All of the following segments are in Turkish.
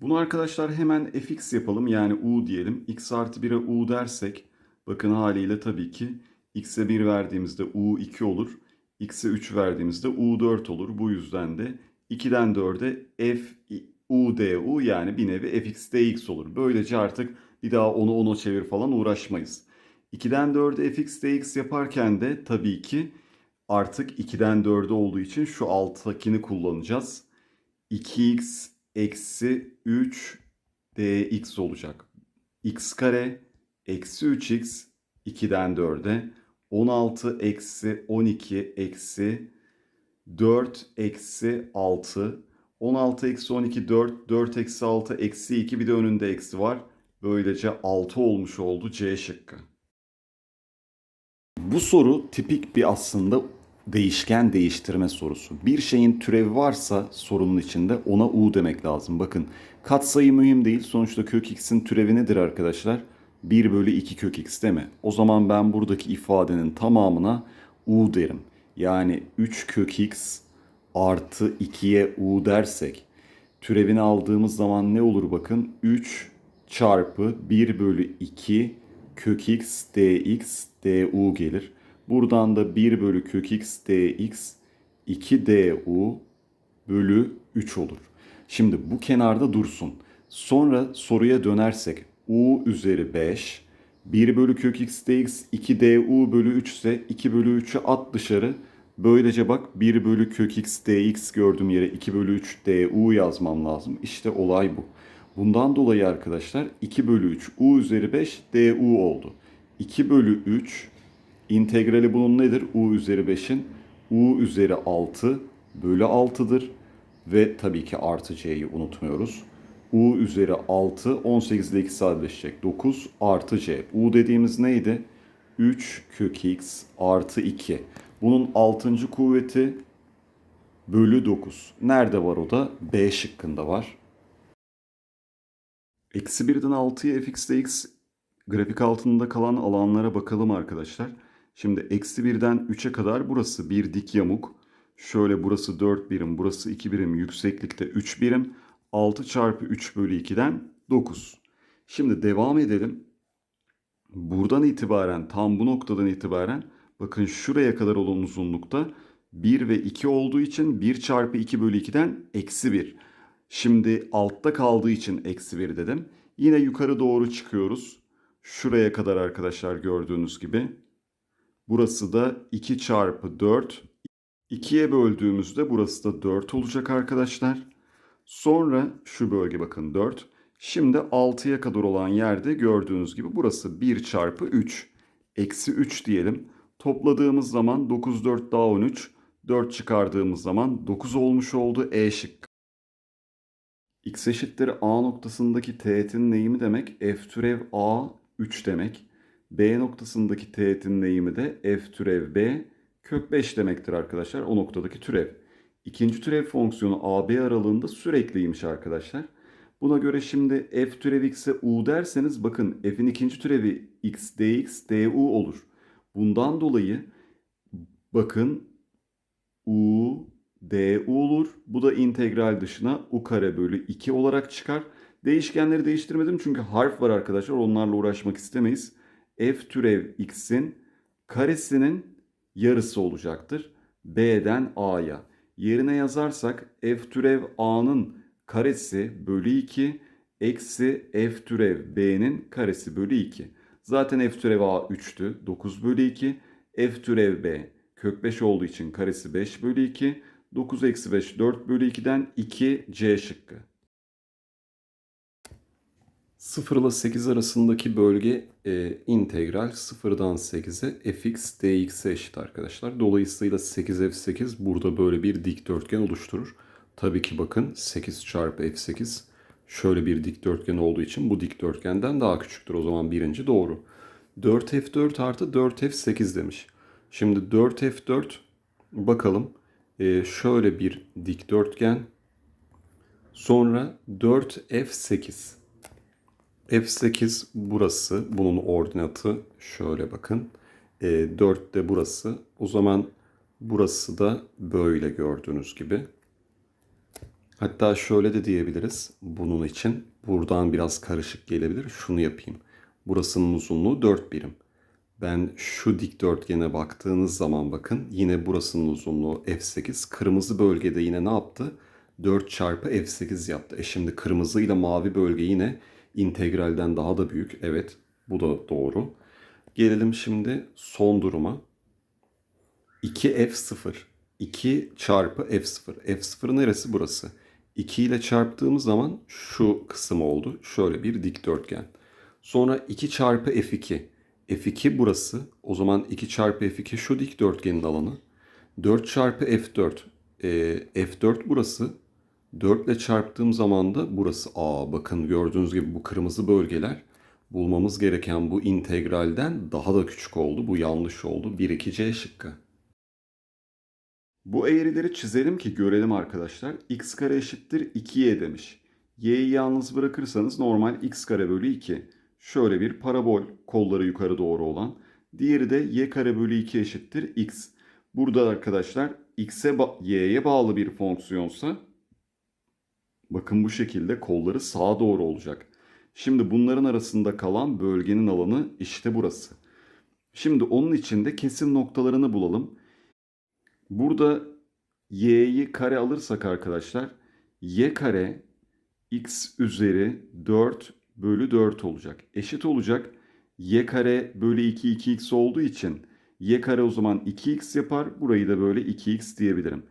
Bunu arkadaşlar hemen fx yapalım. Yani u diyelim. x artı 1'e u dersek bakın haliyle tabii ki x'e 1 verdiğimizde u 2 olur. x'e 3 verdiğimizde u 4 olur. Bu yüzden de 2'den 4'e f u du yani bir nevi fx dx olur. Böylece artık bir daha onu ona çevir falan uğraşmayız. 2'den 4'e fx dx yaparken de tabii ki artık 2'den 4'e olduğu için şu alttakini kullanacağız. 2x eksi 3 dx olacak. x kare eksi 3x 2'den 4'e 16 eksi 12 eksi 4 eksi 6 16 eksi 12 4 4 eksi 6 eksi 2 bir de önünde eksi var. Böylece 6 olmuş oldu C şıkkı. Bu soru tipik bir aslında değişken değiştirme sorusu. Bir şeyin türevi varsa sorunun içinde ona u demek lazım. Bakın katsayı mühim değil. Sonuçta kök x'in türevi nedir arkadaşlar? 1 bölü 2 kök x değil mi? O zaman ben buradaki ifadenin tamamına u derim. Yani 3 kök x artı 2'ye u dersek türevini aldığımız zaman ne olur bakın 3 çarpı 1 bölü 2 kök x dx du gelir. Buradan da 1 bölü kök x dx 2 du bölü 3 olur. Şimdi bu kenarda dursun. Sonra soruya dönersek u üzeri 5 1 bölü kök x dx 2 du bölü 3 ise 2 bölü 3'ü at dışarı. Böylece bak 1 bölü kök x dx gördüğüm yere 2 bölü 3 du yazmam lazım. İşte olay bu. Bundan dolayı arkadaşlar 2 bölü 3 u üzeri 5 du oldu. 2 bölü 3 İntegrali bunun nedir? u üzeri 5'in u üzeri 6 bölü 6'dır. Ve tabii ki artı c'yi unutmuyoruz. u üzeri 6, 18 ile 2 sadeleşecek. 9 artı c. u dediğimiz neydi? 3 kök x artı 2. Bunun 6. kuvveti bölü 9. Nerede var o da? B şıkkında var. Eksi 1'den 6'ya fx x grafik altında kalan alanlara bakalım arkadaşlar. Şimdi eksi 1'den 3'e kadar burası bir dik yamuk. Şöyle burası 4 birim, burası 2 birim, yükseklikte 3 birim. 6 çarpı 3 bölü 2'den 9. Şimdi devam edelim. Buradan itibaren tam bu noktadan itibaren bakın şuraya kadar olan uzunlukta 1 ve 2 olduğu için 1 çarpı 2 bölü 2'den eksi 1. Şimdi altta kaldığı için eksi 1 dedim. Yine yukarı doğru çıkıyoruz. Şuraya kadar arkadaşlar gördüğünüz gibi Burası da 2 çarpı 4. 2'ye böldüğümüzde burası da 4 olacak arkadaşlar. Sonra şu bölge bakın 4. Şimdi 6'ya kadar olan yerde gördüğünüz gibi burası 1 çarpı 3. Eksi 3 diyelim. Topladığımız zaman 9 4 daha 13. 4 çıkardığımız zaman 9 olmuş oldu. E şıkkı. X eşittir A noktasındaki teğetin neyimi demek? F türev A 3 demek. B noktasındaki teğetin eğimi de f türev b kök 5 demektir arkadaşlar. O noktadaki türev. İkinci türev fonksiyonu AB aralığında sürekliymiş arkadaşlar. Buna göre şimdi f türev x'e u derseniz bakın f'in ikinci türevi x dx du olur. Bundan dolayı bakın u du olur. Bu da integral dışına u kare bölü 2 olarak çıkar. Değişkenleri değiştirmedim çünkü harf var arkadaşlar. Onlarla uğraşmak istemeyiz f türev x'in karesinin yarısı olacaktır. B'den A'ya. Yerine yazarsak f türev A'nın karesi bölü 2 eksi f türev B'nin karesi bölü 2. Zaten f türev A 3'tü 9 bölü 2. f türev B kök 5 olduğu için karesi 5 bölü 2. 9 eksi 5 4 bölü 2'den 2 C şıkkı. 0 ile 8 arasındaki bölge e, integral 0'dan 8'e fx dx e eşit arkadaşlar. Dolayısıyla 8f8 burada böyle bir dikdörtgen oluşturur. Tabii ki bakın 8 çarpı f8 şöyle bir dikdörtgen olduğu için bu dikdörtgenden daha küçüktür. O zaman birinci doğru. 4f4 artı 4f8 demiş. Şimdi 4f4 bakalım e, şöyle bir dikdörtgen sonra 4f8 F8 burası. Bunun ordinatı şöyle bakın. E, 4 de burası. O zaman burası da böyle gördüğünüz gibi. Hatta şöyle de diyebiliriz bunun için. Buradan biraz karışık gelebilir. Şunu yapayım. Burasının uzunluğu 4 birim. Ben şu dikdörtgene baktığınız zaman bakın yine burasının uzunluğu F8. Kırmızı bölgede yine ne yaptı? 4 çarpı F8 yaptı. E şimdi kırmızı ile mavi bölge yine integralden daha da büyük. Evet bu da doğru. Gelelim şimdi son duruma. 2f0. 2 çarpı f0. f0 neresi burası? 2 ile çarptığımız zaman şu kısım oldu. Şöyle bir dikdörtgen. Sonra 2 çarpı f2. f2 burası. O zaman 2 çarpı f2 şu dikdörtgenin alanı. 4 çarpı f4. E, f4 burası. 4 ile çarptığım zaman da burası a. Bakın gördüğünüz gibi bu kırmızı bölgeler bulmamız gereken bu integralden daha da küçük oldu. Bu yanlış oldu. 1, 2, c şıkkı. Bu eğrileri çizelim ki görelim arkadaşlar. x kare eşittir 2y demiş. y'yi yalnız bırakırsanız normal x kare bölü 2. Şöyle bir parabol kolları yukarı doğru olan. Diğeri de y kare bölü 2 eşittir x. Burada arkadaşlar x'e y'ye bağlı bir fonksiyonsa Bakın bu şekilde kolları sağa doğru olacak. Şimdi bunların arasında kalan bölgenin alanı işte burası. Şimdi onun içinde kesim noktalarını bulalım. Burada y'yi kare alırsak arkadaşlar y kare x üzeri 4 bölü 4 olacak. Eşit olacak y kare bölü 2 2x olduğu için y kare o zaman 2x yapar. Burayı da böyle 2x diyebilirim.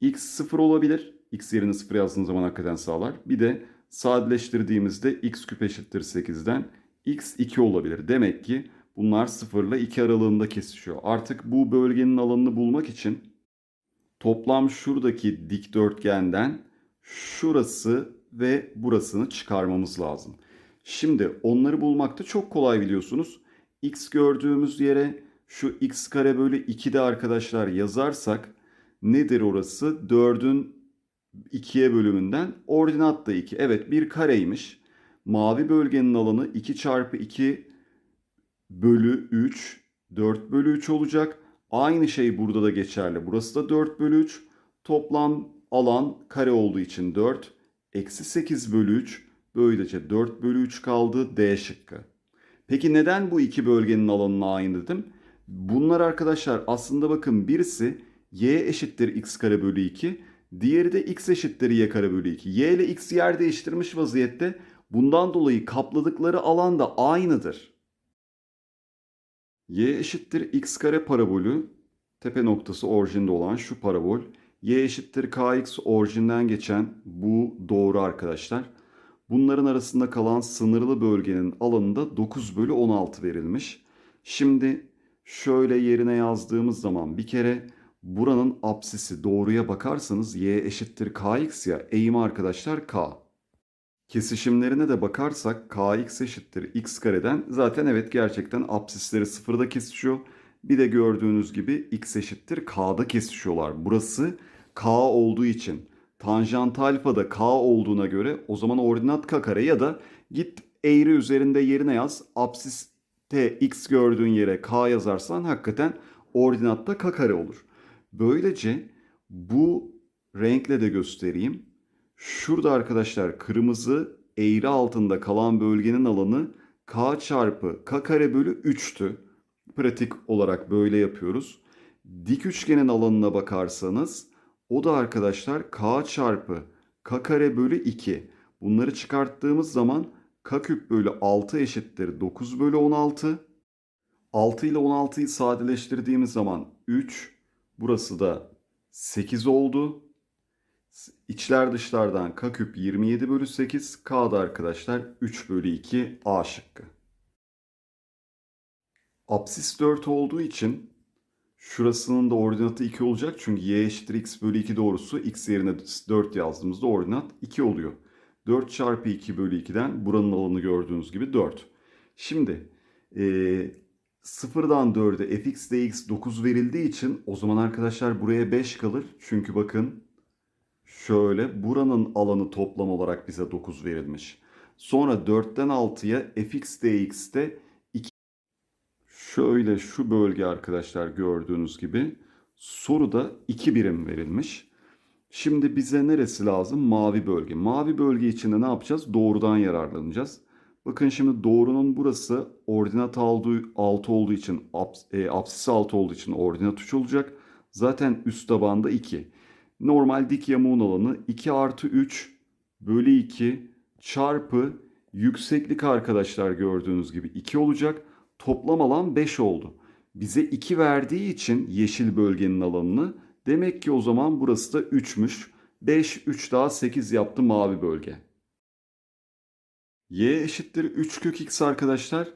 x 0 olabilir x yerine 0 yazdığınız zaman hakikaten sağlar. Bir de sadeleştirdiğimizde x küp eşittir 8'den x 2 olabilir. Demek ki bunlar 0 ile 2 aralığında kesişiyor. Artık bu bölgenin alanını bulmak için toplam şuradaki dikdörtgenden şurası ve burasını çıkarmamız lazım. Şimdi onları bulmak da çok kolay biliyorsunuz. x gördüğümüz yere şu x kare bölü 2 de arkadaşlar yazarsak nedir orası? 4'ün 2'ye bölümünden. Ordinat da 2. Evet bir kareymiş. Mavi bölgenin alanı 2 çarpı 2 bölü 3. 4 bölü 3 olacak. Aynı şey burada da geçerli. Burası da 4 bölü 3. Toplam alan kare olduğu için 4. Eksi 8 bölü 3. Böylece 4 bölü 3 kaldı D şıkkı. Peki neden bu iki bölgenin alanına aynı dedim? Bunlar arkadaşlar aslında bakın birisi y eşittir x kare bölü 2. Diğeri de x eşittir y kare bölü 2. Y ile x yer değiştirmiş vaziyette bundan dolayı kapladıkları alan da aynıdır. Y eşittir x kare parabolü tepe noktası orijinde olan şu parabol. Y eşittir kx orijinden geçen bu doğru arkadaşlar. Bunların arasında kalan sınırlı bölgenin alanında 9 bölü 16 verilmiş. Şimdi şöyle yerine yazdığımız zaman bir kere Buranın apsisi doğruya bakarsanız y eşittir kx ya eğimi arkadaşlar k. Kesişimlerine de bakarsak kx eşittir x kareden zaten evet gerçekten apsisleri sıfırda kesişiyor. Bir de gördüğünüz gibi x eşittir k'da kesişiyorlar. Burası k olduğu için tanjant alfa da k olduğuna göre o zaman ordinat k kare ya da git eğri üzerinde yerine yaz. Apsiste x gördüğün yere k yazarsan hakikaten ordinatta k kare olur. Böylece bu renkle de göstereyim. Şurada arkadaşlar kırmızı eğri altında kalan bölgenin alanı k çarpı k kare bölü 3'tü. Pratik olarak böyle yapıyoruz. Dik üçgenin alanına bakarsanız o da arkadaşlar k çarpı k kare bölü 2. Bunları çıkarttığımız zaman k küp bölü 6 eşittir 9 bölü 16. 6 ile 16'yı sadeleştirdiğimiz zaman 3 Burası da 8 oldu. İçler dışlardan k küp 27 bölü 8. K da arkadaşlar 3 bölü 2 A şıkkı. Apsis 4 olduğu için şurasının da ordinatı 2 olacak. Çünkü y eşittir x bölü 2 doğrusu x yerine 4 yazdığımızda ordinat 2 oluyor. 4 çarpı 2 bölü 2'den buranın alanı gördüğünüz gibi 4. Şimdi e, 0'dan 4'e fx dx 9 verildiği için o zaman arkadaşlar buraya 5 kalır. Çünkü bakın şöyle buranın alanı toplam olarak bize 9 verilmiş. Sonra 4'ten 6'ya fx dx'te 2 şöyle şu bölge arkadaşlar gördüğünüz gibi soruda 2 birim verilmiş. Şimdi bize neresi lazım? Mavi bölge. Mavi bölge içinde ne yapacağız? Doğrudan yararlanacağız. Bakın şimdi doğrunun burası ordinat aldığı 6 olduğu için e, absisi 6 olduğu için ordinat 3 olacak. Zaten üst tabanda 2. Normal dik yamuğun alanı 2 artı 3 bölü 2 çarpı yükseklik arkadaşlar gördüğünüz gibi 2 olacak. Toplam alan 5 oldu. Bize 2 verdiği için yeşil bölgenin alanını demek ki o zaman burası da 3'müş. 5, 3 daha 8 yaptı mavi bölge y eşittir 3 kök x arkadaşlar.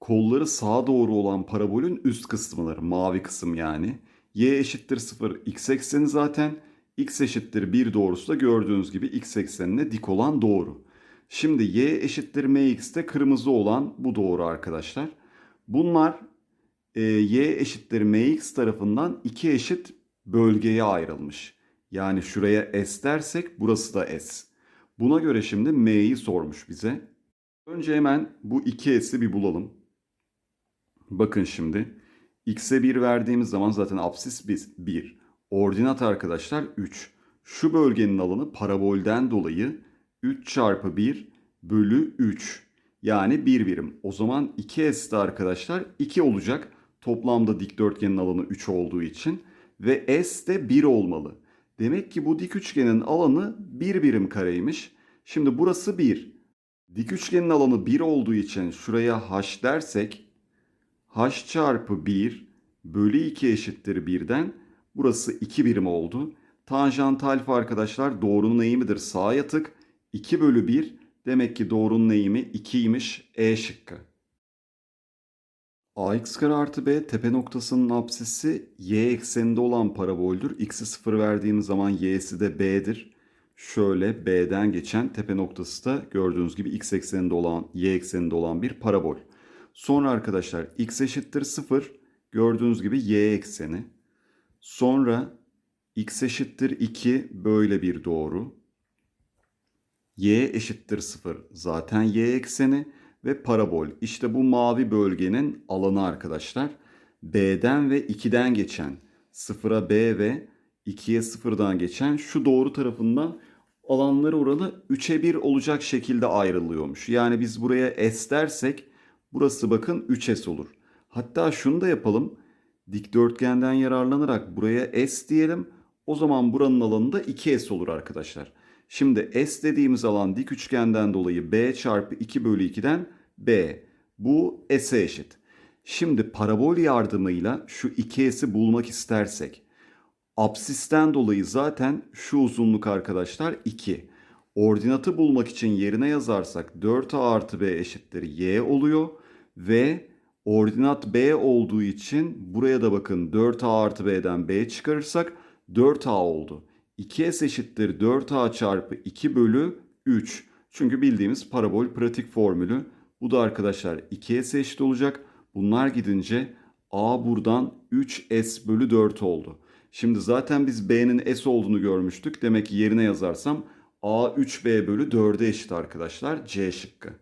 Kolları sağa doğru olan parabolün üst kısımları mavi kısım yani. y eşittir 0 x ekseni zaten. x eşittir 1 doğrusu da gördüğünüz gibi x eksenine dik olan doğru. Şimdi y eşittir mx'te kırmızı olan bu doğru arkadaşlar. Bunlar e, y eşittir mx tarafından iki eşit bölgeye ayrılmış. Yani şuraya s dersek burası da s. Buna göre şimdi m'yi sormuş bize. Önce hemen bu 2s'i bir bulalım. Bakın şimdi x'e 1 verdiğimiz zaman zaten absis biz 1. Ordinat arkadaşlar 3. Şu bölgenin alanı parabolden dolayı 3 çarpı 1 bölü 3. Yani 1 birim. O zaman 2s de arkadaşlar 2 olacak. Toplamda dikdörtgenin alanı 3 olduğu için. Ve s de 1 olmalı. Demek ki bu dik üçgenin alanı bir birim kareymiş. Şimdi burası 1. Dik üçgenin alanı 1 olduğu için şuraya h dersek h çarpı 1 bölü 2 eşittir 1'den burası 2 birim oldu. Tanjant alfa arkadaşlar doğrunun eğimidir Sağ yatık 2 bölü 1 demek ki doğrunun eğimi 2'ymiş E şıkkı ax kare artı b tepe noktasının apsisi y ekseninde olan paraboldür. x'i 0 verdiğimiz zaman y'si de b'dir. Şöyle b'den geçen tepe noktası da gördüğünüz gibi x ekseninde olan y ekseninde olan bir parabol. Sonra arkadaşlar x eşittir 0 gördüğünüz gibi y ekseni. Sonra x eşittir 2 böyle bir doğru. y eşittir 0 zaten y ekseni ve parabol. İşte bu mavi bölgenin alanı arkadaşlar. B'den ve 2'den geçen 0'a B ve 2'ye 0'dan geçen şu doğru tarafından alanları oranı 3'e 1 olacak şekilde ayrılıyormuş. Yani biz buraya S dersek burası bakın 3S olur. Hatta şunu da yapalım. Dikdörtgenden yararlanarak buraya S diyelim. O zaman buranın alanı da 2S olur arkadaşlar. Şimdi S dediğimiz alan dik üçgenden dolayı B çarpı 2 bölü 2'den B. Bu S'e eşit. Şimdi parabol yardımıyla şu 2S'i bulmak istersek. Apsisten dolayı zaten şu uzunluk arkadaşlar 2. Ordinatı bulmak için yerine yazarsak 4A artı B eşittir Y oluyor. Ve ordinat B olduğu için buraya da bakın 4A artı B'den B çıkarırsak 4A oldu. 2s eşittir 4a çarpı 2 bölü 3. Çünkü bildiğimiz parabol pratik formülü. Bu da arkadaşlar 2s eşit olacak. Bunlar gidince a buradan 3s bölü 4 oldu. Şimdi zaten biz b'nin s olduğunu görmüştük. Demek ki yerine yazarsam a 3b bölü 4'e eşit arkadaşlar c şıkkı.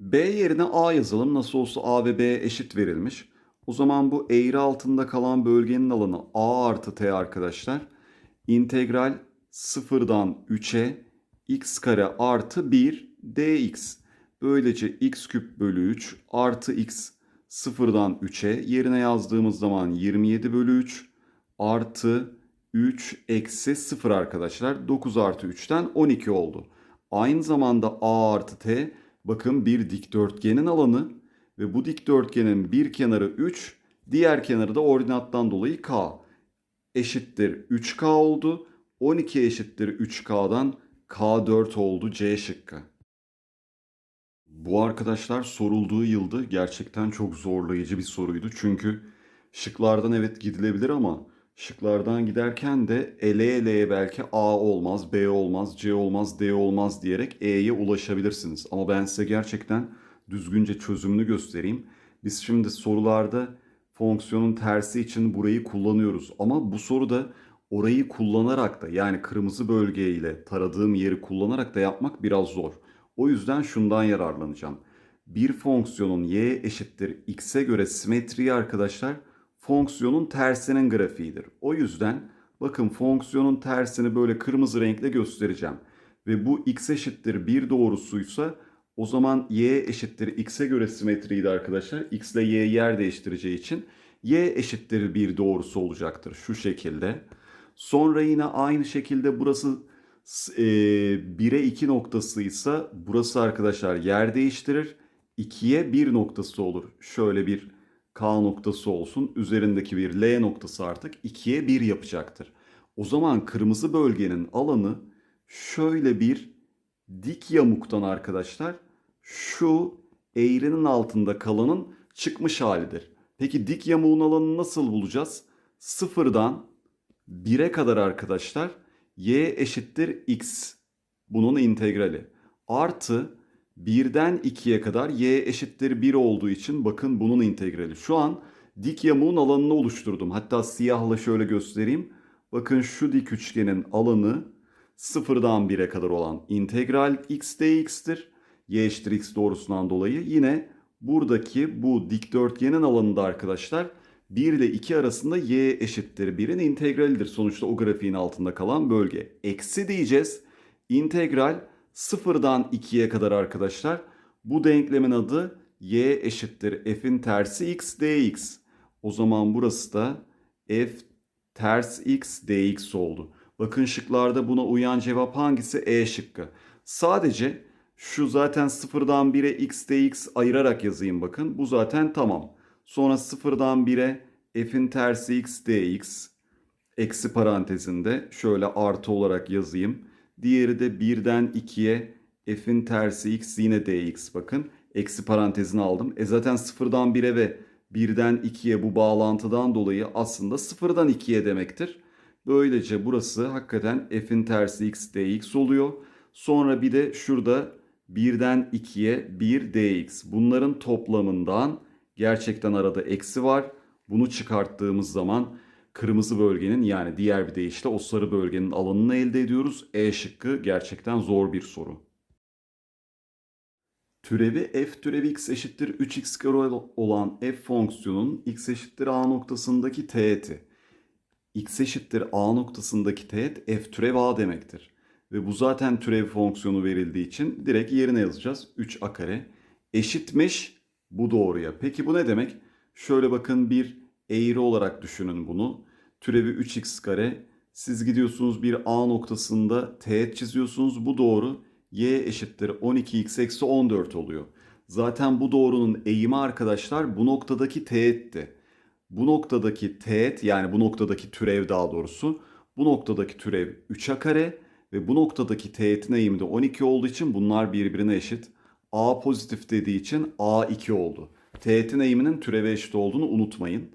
b yerine a yazalım. Nasıl olsa a ve b eşit verilmiş. O zaman bu eğri altında kalan bölgenin alanı a artı t arkadaşlar integral 0'dan 3'e x kare artı 1 dx. Böylece x küp bölü 3 artı x 0'dan 3'e yerine yazdığımız zaman 27 bölü 3 artı 3 eksi 0 arkadaşlar. 9 artı 3'ten 12 oldu. Aynı zamanda a artı t bakın bir dikdörtgenin alanı ve bu dikdörtgenin bir kenarı 3 diğer kenarı da ordinattan dolayı k eşittir 3K oldu. 12 eşittir 3K'dan K4 oldu C şıkkı. Bu arkadaşlar sorulduğu yılda gerçekten çok zorlayıcı bir soruydu. Çünkü şıklardan evet gidilebilir ama şıklardan giderken de ele eleye belki A olmaz, B olmaz, C olmaz, D olmaz diyerek E'ye ulaşabilirsiniz. Ama ben size gerçekten düzgünce çözümünü göstereyim. Biz şimdi sorularda fonksiyonun tersi için burayı kullanıyoruz. Ama bu soruda orayı kullanarak da yani kırmızı bölgeyle taradığım yeri kullanarak da yapmak biraz zor. O yüzden şundan yararlanacağım. Bir fonksiyonun y eşittir x'e göre simetriği arkadaşlar fonksiyonun tersinin grafiğidir. O yüzden bakın fonksiyonun tersini böyle kırmızı renkle göstereceğim. Ve bu x eşittir 1 doğrusuysa o zaman y eşittir x'e göre simetriydi arkadaşlar. x ile y yer değiştireceği için y eşittir bir doğrusu olacaktır şu şekilde. Sonra yine aynı şekilde burası e, 1'e 2 noktasıysa burası arkadaşlar yer değiştirir. 2'ye 1 noktası olur. Şöyle bir K noktası olsun. Üzerindeki bir L noktası artık 2'ye 1 yapacaktır. O zaman kırmızı bölgenin alanı şöyle bir dik yamuktan arkadaşlar şu eğrinin altında kalanın çıkmış halidir. Peki dik yamuğun alanını nasıl bulacağız? Sıfırdan 1'e kadar arkadaşlar y eşittir x bunun integrali artı 1'den 2'ye kadar y eşittir 1 olduğu için bakın bunun integrali. Şu an dik yamuğun alanını oluşturdum. Hatta siyahla şöyle göstereyim. Bakın şu dik üçgenin alanı sıfırdan 1'e kadar olan integral x dx'tir y eşittir x doğrusundan dolayı yine buradaki bu dikdörtgenin alanında arkadaşlar 1 ile 2 arasında y eşittir 1'in integralidir. Sonuçta o grafiğin altında kalan bölge. Eksi diyeceğiz. İntegral sıfırdan 2'ye kadar arkadaşlar. Bu denklemin adı y eşittir f'in tersi x dx. O zaman burası da f ters x dx oldu. Bakın şıklarda buna uyan cevap hangisi? E şıkkı. Sadece şu zaten sıfırdan 1'e x dx ayırarak yazayım bakın. Bu zaten tamam. Sonra sıfırdan 1'e f'in tersi x dx eksi parantezinde şöyle artı olarak yazayım. Diğeri de 1'den 2'ye f'in tersi x yine dx bakın. Eksi parantezini aldım. E zaten sıfırdan 1'e ve 1'den 2'ye bu bağlantıdan dolayı aslında sıfırdan 2'ye demektir. Böylece burası hakikaten f'in tersi x dx oluyor. Sonra bir de şurada 1'den 2'ye 1 dx. Bunların toplamından gerçekten arada eksi var. Bunu çıkarttığımız zaman kırmızı bölgenin yani diğer bir deyişle o sarı bölgenin alanını elde ediyoruz. E şıkkı gerçekten zor bir soru. Türevi f türevi x eşittir 3x kare olan f fonksiyonun x eşittir a noktasındaki teğeti. x eşittir a noktasındaki teğet f türev a demektir. Ve bu zaten türev fonksiyonu verildiği için direkt yerine yazacağız. 3a kare eşitmiş bu doğruya. Peki bu ne demek? Şöyle bakın bir eğri olarak düşünün bunu. Türevi 3x kare. Siz gidiyorsunuz bir A noktasında teğet çiziyorsunuz. Bu doğru. Y eşittir 12x eksi 14 oluyor. Zaten bu doğrunun eğimi arkadaşlar bu noktadaki teğetti. Bu noktadaki teğet yani bu noktadaki türev daha doğrusu bu noktadaki türev 3'e kare ve bu noktadaki teğetin eğimi de 12 olduğu için bunlar birbirine eşit. A pozitif dediği için A2 oldu. Teğetin eğiminin türeve eşit olduğunu unutmayın.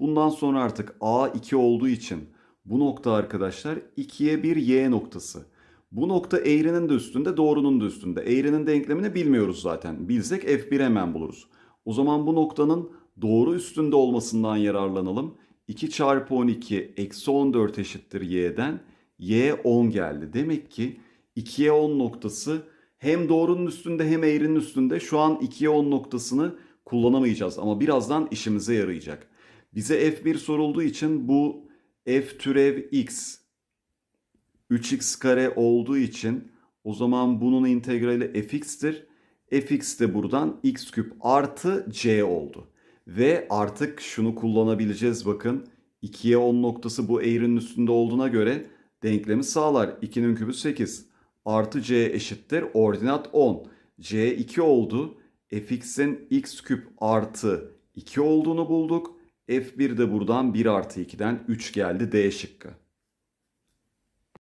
Bundan sonra artık A2 olduğu için bu nokta arkadaşlar 2'ye 1 Y noktası. Bu nokta eğrinin de üstünde doğrunun da üstünde. Eğrinin denklemini bilmiyoruz zaten. Bilsek F1 hemen buluruz. O zaman bu noktanın doğru üstünde olmasından yararlanalım. 2 çarpı 12 eksi 14 eşittir y'den y 10 geldi. Demek ki 2'ye 10 noktası hem doğrunun üstünde hem eğrinin üstünde. Şu an 2'ye 10 noktasını kullanamayacağız ama birazdan işimize yarayacak. Bize f1 sorulduğu için bu f türev x 3x kare olduğu için o zaman bunun integrali fx'tir. fx de buradan x küp artı c oldu. Ve artık şunu kullanabileceğiz bakın. 2'ye 10 noktası bu eğrinin üstünde olduğuna göre denklemi sağlar. 2'nin kübü 8 artı c eşittir ordinat 10. c 2 oldu. fx'in x küp artı 2 olduğunu bulduk. f1 de buradan 1 artı 2'den 3 geldi d şıkkı.